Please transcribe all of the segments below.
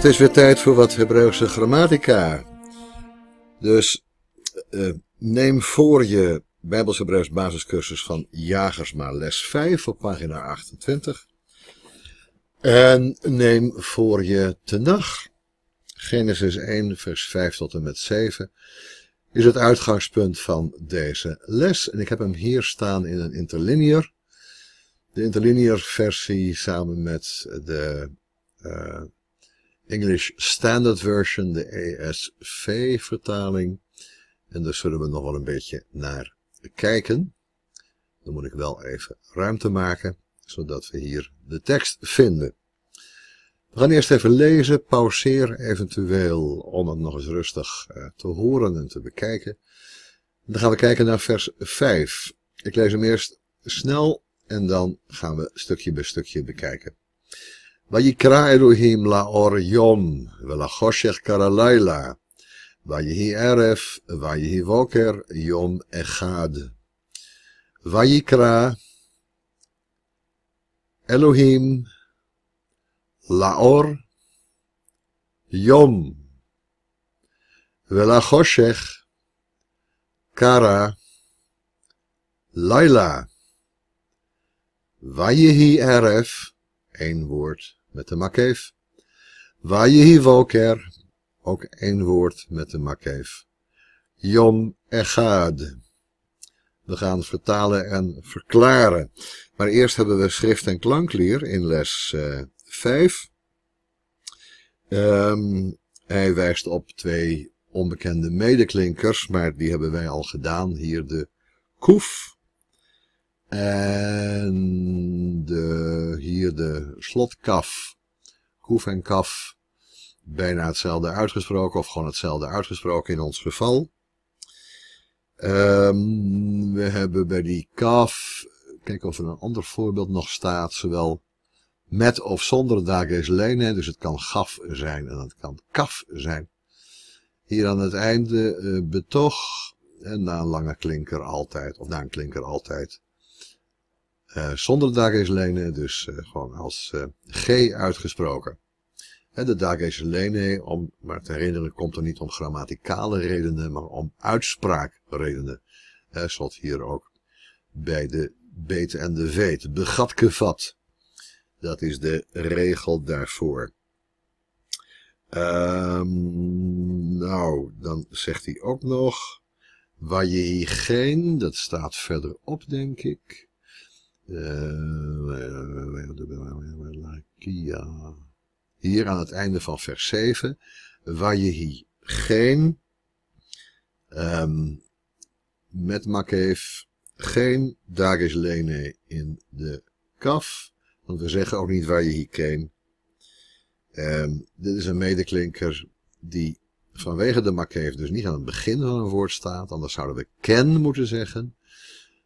Het is weer tijd voor wat Hebreeuwse grammatica. Dus eh, neem voor je Bijbels Hebreeuwse basiscursus van Jagersma les 5 op pagina 28. En neem voor je Tenach. Genesis 1 vers 5 tot en met 7 is het uitgangspunt van deze les. En ik heb hem hier staan in een interlinear. De interlinear versie samen met de... Eh, English Standard Version, de ESV-vertaling. En daar zullen we nog wel een beetje naar kijken. Dan moet ik wel even ruimte maken, zodat we hier de tekst vinden. We gaan eerst even lezen, pauzeer eventueel om het nog eens rustig eh, te horen en te bekijken. Dan gaan we kijken naar vers 5. Ik lees hem eerst snel en dan gaan we stukje bij stukje bekijken. ויקרא אלוהים לאור יום, ולחושך קרא לילה, ויהי ערב, ויהי בוקר, יום אחד. ויקרא אלוהים לאור יום, ולחושך קרא לילה, ויהי ערב, אין woord. met de makkeef. Vayehi ook één woord met de makkeef. Yom Echad. We gaan vertalen en verklaren. Maar eerst hebben we schrift- en klankleer in les uh, eh, 5. Ehm, hij wijst op twee onbekende medeklinkers, maar die hebben wij al gedaan. Hier de koef en de, hier de slotkaf, koef en kaf, bijna hetzelfde uitgesproken, of gewoon hetzelfde uitgesproken in ons geval. Ehm, we hebben bij die kaf, kijk of er een ander voorbeeld nog staat, zowel met of zonder dages lenen, dus het kan gaf zijn en het kan kaf zijn. Hier aan het einde uh, en na een lange klinker altijd, of na een klinker altijd. Uh, zonder is lene, dus eh, gewoon als eh, G uitgesproken. En de Dagees lene, om maar te herinneren, komt er niet om grammaticale redenen, maar om uitspraakredenen. zoals hier ook bij de beet en de veet. Begatkevat. Dat is de regel daarvoor. Ehm, nou, dan zegt hij ook nog. Waar je geen, dat staat verderop, denk ik hier aan het einde van vers 7, waar je hier geen, um, met Makkeef, geen is Lene in de kaf, want we zeggen ook niet waar je hier geen. Ehm, dit is een medeklinker die vanwege de Makkeef dus niet aan het begin van een woord staat, anders zouden we ken moeten zeggen.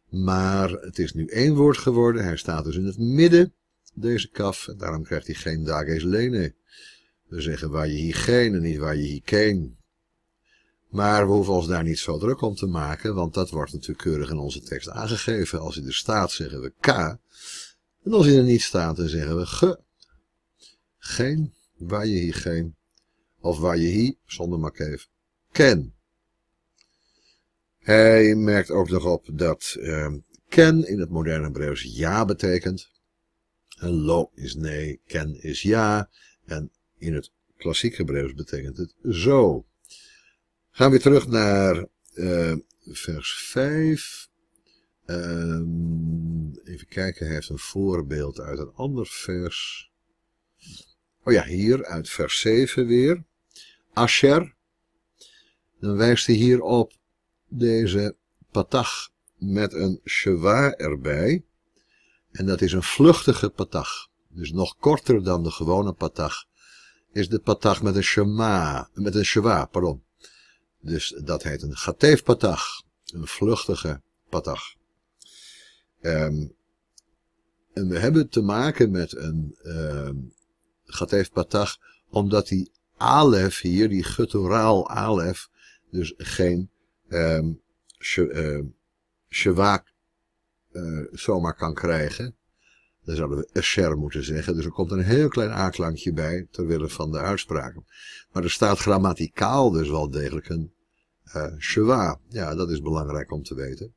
Maar het is nu één woord geworden. Hij staat dus in het midden, deze kaf. En daarom krijgt hij geen dages lene. We zeggen waar je hier geen en niet waar je hier hygiëne. Maar we hoeven ons daar niet zo druk om te maken, want dat wordt natuurlijk keurig in onze tekst aangegeven. Als hij er staat, zeggen we k. En als hij er niet staat, dan zeggen we ge. Geen, waar je hier geen. Of waar je hier, zonder makeef, ken. Hij merkt ook nog op dat ehm, ken in het moderne Hebreeuws ja betekent. En lo is nee, ken is ja. En in het klassieke Hebreeuws betekent het zo. Gaan we terug naar ehm, vers 5. Ehm, even kijken, hij heeft een voorbeeld uit een ander vers. Oh ja, hier uit vers 7 weer. Asher. Dan wijst hij hier op deze patach met een shewa erbij. En dat is een vluchtige patach. Dus nog korter dan de gewone patach is de patach met een shema, met een shewa, pardon. Dus dat heet een gateef patach, een vluchtige patach. Ehm, en we hebben te maken met een um, gateef patach, omdat die alef hier, die guttoraal alef, dus geen um, shewaak uh, zomaar kan krijgen. Dan zouden we esher moeten zeggen. Dus er komt een heel klein aanklankje bij, terwille van de uitspraken. Maar er staat grammaticaal dus wel degelijk een uh, eh, shewa. Ja, dat is belangrijk om te weten.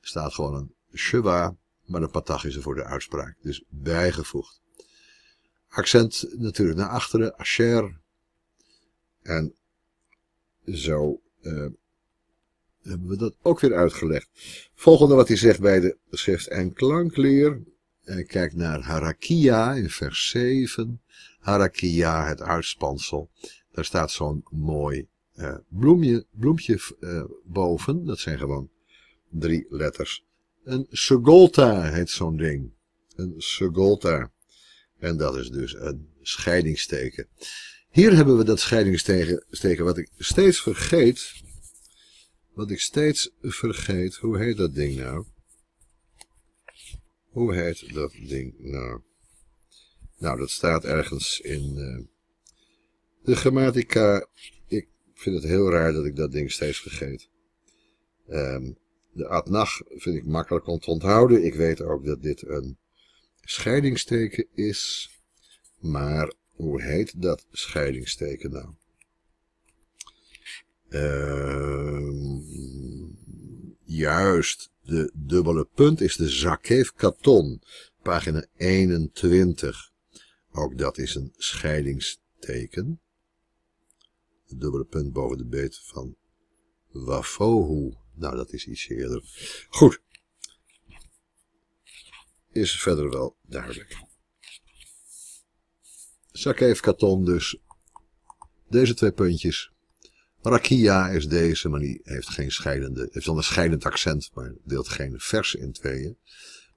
Er staat gewoon een shewa, maar de patag is er voor de uitspraak. Dus bijgevoegd. Accent natuurlijk naar achteren, asher. En zo... Eh, hebben we dat ook weer uitgelegd. Volgende wat hij zegt bij de schrift- en klankleer. Eh, kijk kijkt naar Harakia in vers 7. Harakia, het uitspansel. Daar staat zo'n mooi eh, bloemje, bloempje eh, boven. Dat zijn gewoon drie letters. Een segolta heet zo'n ding. Een segolta. En dat is dus een scheidingsteken. Hier hebben we dat scheidingsteken wat ik steeds vergeet wat ik steeds vergeet, hoe heet dat ding nou? Hoe heet dat ding nou? Nou, dat staat ergens in eh, de grammatica. Ik vind het heel raar dat ik dat ding steeds vergeet. Ehm, de adnach vind ik makkelijk om te onthouden. Ik weet ook dat dit een scheidingsteken is. Maar hoe heet dat scheidingsteken nou? Ehm, juist, de dubbele punt is de Zakef Katon, pagina 21. Ook dat is een scheidingsteken. De dubbele punt boven de beet van Wafohu. Nou, dat is iets eerder. Goed. Is verder wel duidelijk. Zakef Katon dus. Deze twee puntjes Rakia is deze, maar die heeft, geen scheidende, heeft wel een scheidend accent, maar deelt geen vers in tweeën.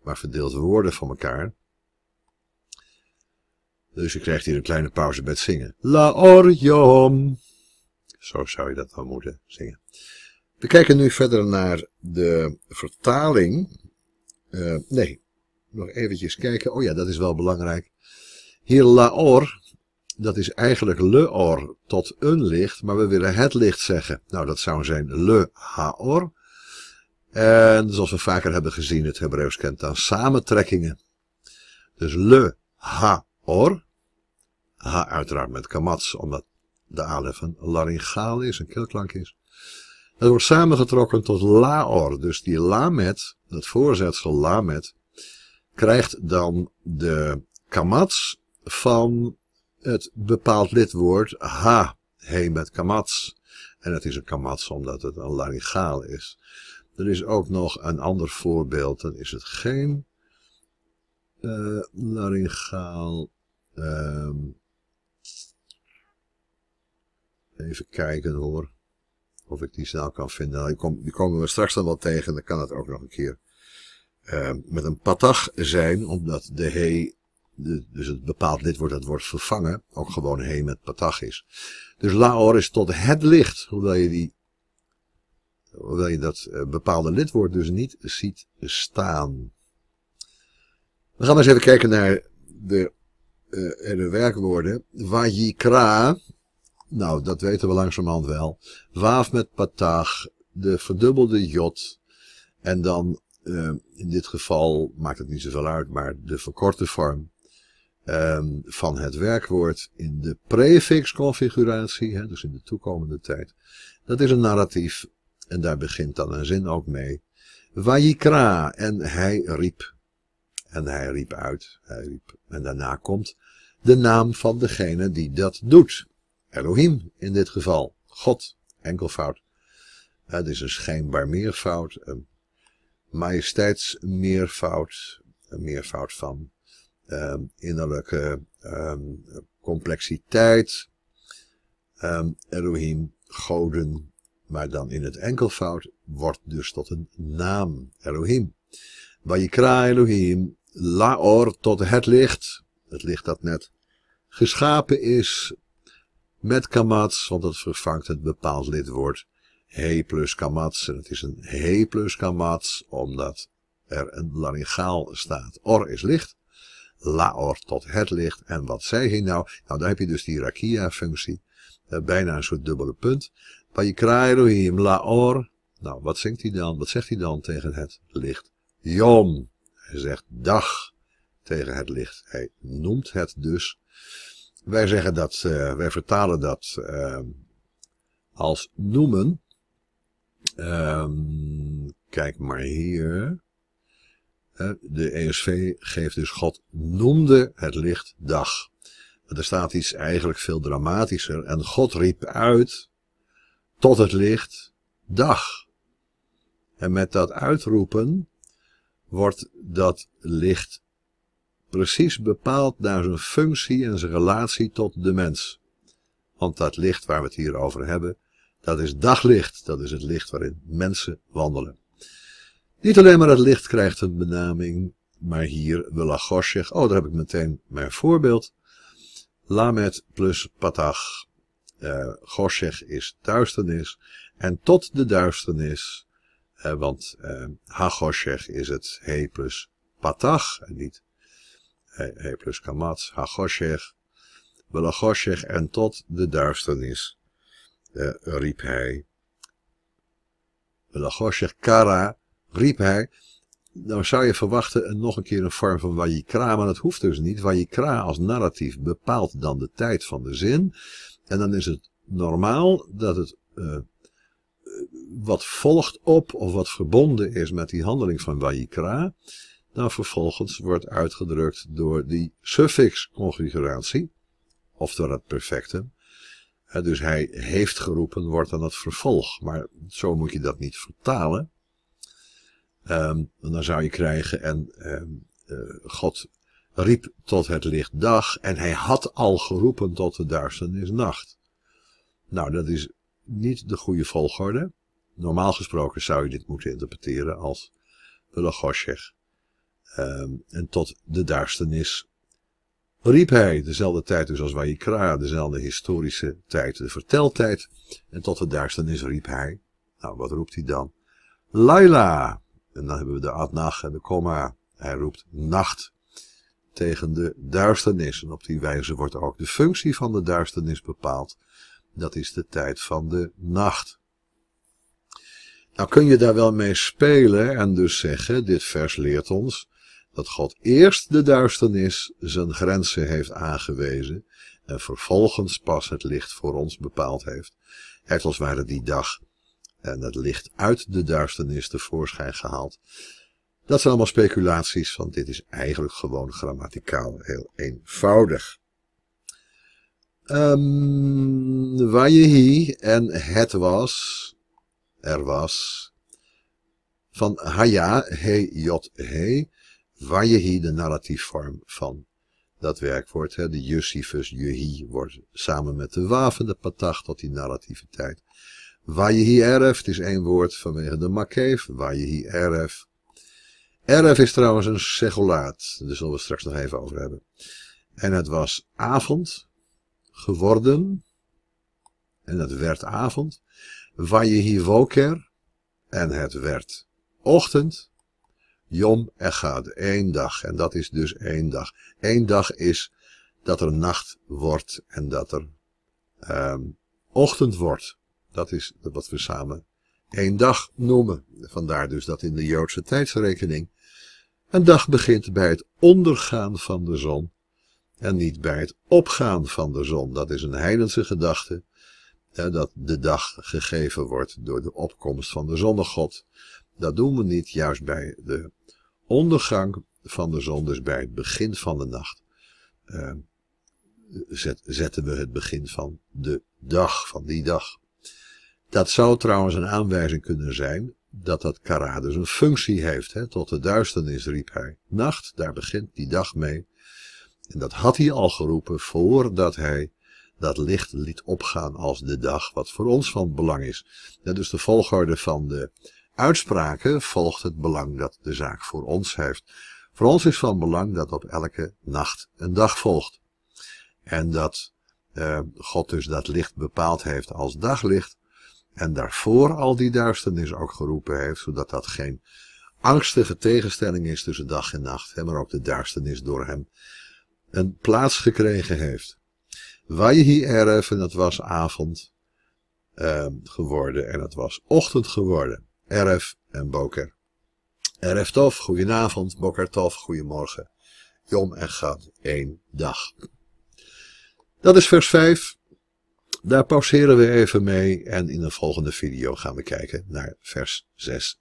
Maar verdeelt woorden van elkaar. Dus je krijgt hier een kleine pauze bij het zingen. La Orion. Zo zou je dat dan moeten zingen. We kijken nu verder naar de vertaling. Eh, nee, nog eventjes kijken. Oh ja, dat is wel belangrijk. Hier Laor dat is eigenlijk leor tot een licht, maar we willen het licht zeggen. Nou, dat zou zijn le or. En zoals we vaker hebben gezien, het Hebreeuws kent dan samentrekkingen. Dus le or, Ha uiteraard met kamats, omdat de alef een laryngaal is, een keelklank is. Dat wordt samengetrokken tot laor. Dus die lamet, dat voorzetsel lamet, krijgt dan de kamats van het bepaald lidwoord ha heen met kamats. En het is een kamats omdat het een laringaal is. Er is ook nog een ander voorbeeld. Dan is het geen uh, eh, laringaal. Ehm, even kijken hoor. Of ik die snel kan vinden. Nou, die, komen we straks dan wel tegen. Dan kan het ook nog een keer ehm, met een patag zijn. Omdat de he dus het bepaald lidwoord dat wordt vervangen, ook gewoon heen met patag is. Dus laor is tot het licht, hoewel je, die, hoewel je dat eh, bepaalde lidwoord dus niet ziet staan. We gaan eens even kijken naar de, uh, de werkwoorden. Wajikra, nou dat weten we langzamerhand wel. Waaf met patach, de verdubbelde jot. En dan eh, in dit geval maakt het niet zoveel uit, maar de verkorte vorm Ehm, van het werkwoord in de prefixconfiguratie, hè, dus in de toekomende tijd. Dat is een narratief en daar begint dan een zin ook mee. Wajikra en hij riep. En hij riep uit, hij riep. En daarna komt de naam van degene die dat doet. Elohim in dit geval, God, enkelvoud. Het is een schijnbaar meervoud, een majesteitsmeervoud, een meervoud van Ehm, innerlijke ehm, complexiteit, ehm, Elohim, goden, maar dan in het enkelvoud wordt dus tot een naam, Elohim. Vayikra Elohim, laor tot het licht, het licht dat net geschapen is met kamats, want het vervangt het bepaald lidwoord he plus kamats. En het is een he plus kamats, omdat er een laryngaal staat. Or is licht Laor tot het licht. En wat zei hij nou? Nou, dan heb je dus die Rakia-functie. Eh, bijna een soort dubbele punt. hem Laor. Nou, wat zingt hij dan? Wat zegt hij dan tegen het licht? Jom? Hij zegt dag tegen het licht. Hij noemt het dus. Wij zeggen dat, eh, wij vertalen dat uh, als noemen. Um, kijk maar hier. De ESV geeft dus God noemde het licht dag. Maar er staat iets eigenlijk veel dramatischer. En God riep uit tot het licht dag. En met dat uitroepen wordt dat licht precies bepaald naar zijn functie en zijn relatie tot de mens. Want dat licht waar we het hier over hebben, dat is daglicht. Dat is het licht waarin mensen wandelen. Niet alleen maar het licht krijgt een benaming, maar hier de Oh, daar heb ik meteen mijn voorbeeld. Lamet plus patach. Uh, is duisternis. En tot de duisternis, eh, want uh, is het he plus patach en niet he, plus kamat, hagoshig. Belagoshig en tot de duisternis uh, riep hij. Belagoshig kara riep hij, nou zou je verwachten nog een keer een vorm van wajikra, maar dat hoeft dus niet. Wajikra als narratief bepaalt dan de tijd van de zin. En dan is het normaal dat het eh, eh, wat volgt op of wat verbonden is met die handeling van wajikra, dan vervolgens wordt uitgedrukt door die suffix-configuratie, of door het perfectum. dus hij heeft geroepen wordt dan het vervolg, maar zo moet je dat niet vertalen. Ehm, dan zou je krijgen en ehm, eh, God riep tot het licht dag en hij had al geroepen tot de duisternis nacht. Nou, dat is niet de goede volgorde. Normaal gesproken zou je dit moeten interpreteren als de ehm, en tot de duisternis riep hij, dezelfde tijd dus als Wajikra, dezelfde historische tijd, de verteltijd. En tot de duisternis riep hij, nou wat roept hij dan? Laila, en dan hebben we de Adnach en de komma. Hij roept nacht tegen de duisternis. En op die wijze wordt ook de functie van de duisternis bepaald. Dat is de tijd van de nacht. Nou kun je daar wel mee spelen en dus zeggen, dit vers leert ons, dat God eerst de duisternis zijn grenzen heeft aangewezen en vervolgens pas het licht voor ons bepaald heeft. Hij heeft als ware die dag en het licht uit de duisternis tevoorschijn gehaald. Dat zijn allemaal speculaties, want dit is eigenlijk gewoon grammaticaal heel eenvoudig. je ehm, hier en het was, er was, van Haya, he, jot, he, hier de narratiefvorm van dat werkwoord. de Jusifus, Jehi wordt samen met de Waven, de Patach, tot die narratieve tijd. Wayehi Erf, is één woord vanwege de Makeef, Wayehi Erf. Erf is trouwens een segolaat, daar zullen we het straks nog even over hebben. En het was avond geworden, en het werd avond. Wayehi Woker, en het werd ochtend. Yom Echad, één dag, en dat is dus één dag. Eén dag is dat er nacht wordt en dat er um, ochtend wordt. Dat is wat we samen één dag noemen. Vandaar dus dat in de Joodse tijdsrekening een dag begint bij het ondergaan van de zon en niet bij het opgaan van de zon. Dat is een heidense gedachte, dat de dag gegeven wordt door de opkomst van de zonnegod. Dat doen we niet juist bij de ondergang van de zon, dus bij het begin van de nacht. Eh, zetten we het begin van de dag, van die dag. Dat zou trouwens een aanwijzing kunnen zijn dat dat kara dus een functie heeft. Hè? Tot de duisternis riep hij. Nacht, daar begint die dag mee. En dat had hij al geroepen voordat hij dat licht liet opgaan als de dag, wat voor ons van belang is. Ja, dus de volgorde van de uitspraken volgt het belang dat de zaak voor ons heeft. Voor ons is van belang dat op elke nacht een dag volgt. En dat eh, God dus dat licht bepaald heeft als daglicht, en daarvoor al die duisternis ook geroepen heeft, zodat dat geen angstige tegenstelling is tussen dag en nacht, hè, maar ook de duisternis door hem een plaats gekregen heeft. Waihi erf, en dat was avond ehm, geworden en het was ochtend geworden. Erf en Boker. Erf Tof, goedenavond. Boker Tof, goedemorgen. Jom en Gad, één dag. Dat is vers 5. Daar pauzeren we even mee en in een volgende video gaan we kijken naar vers 6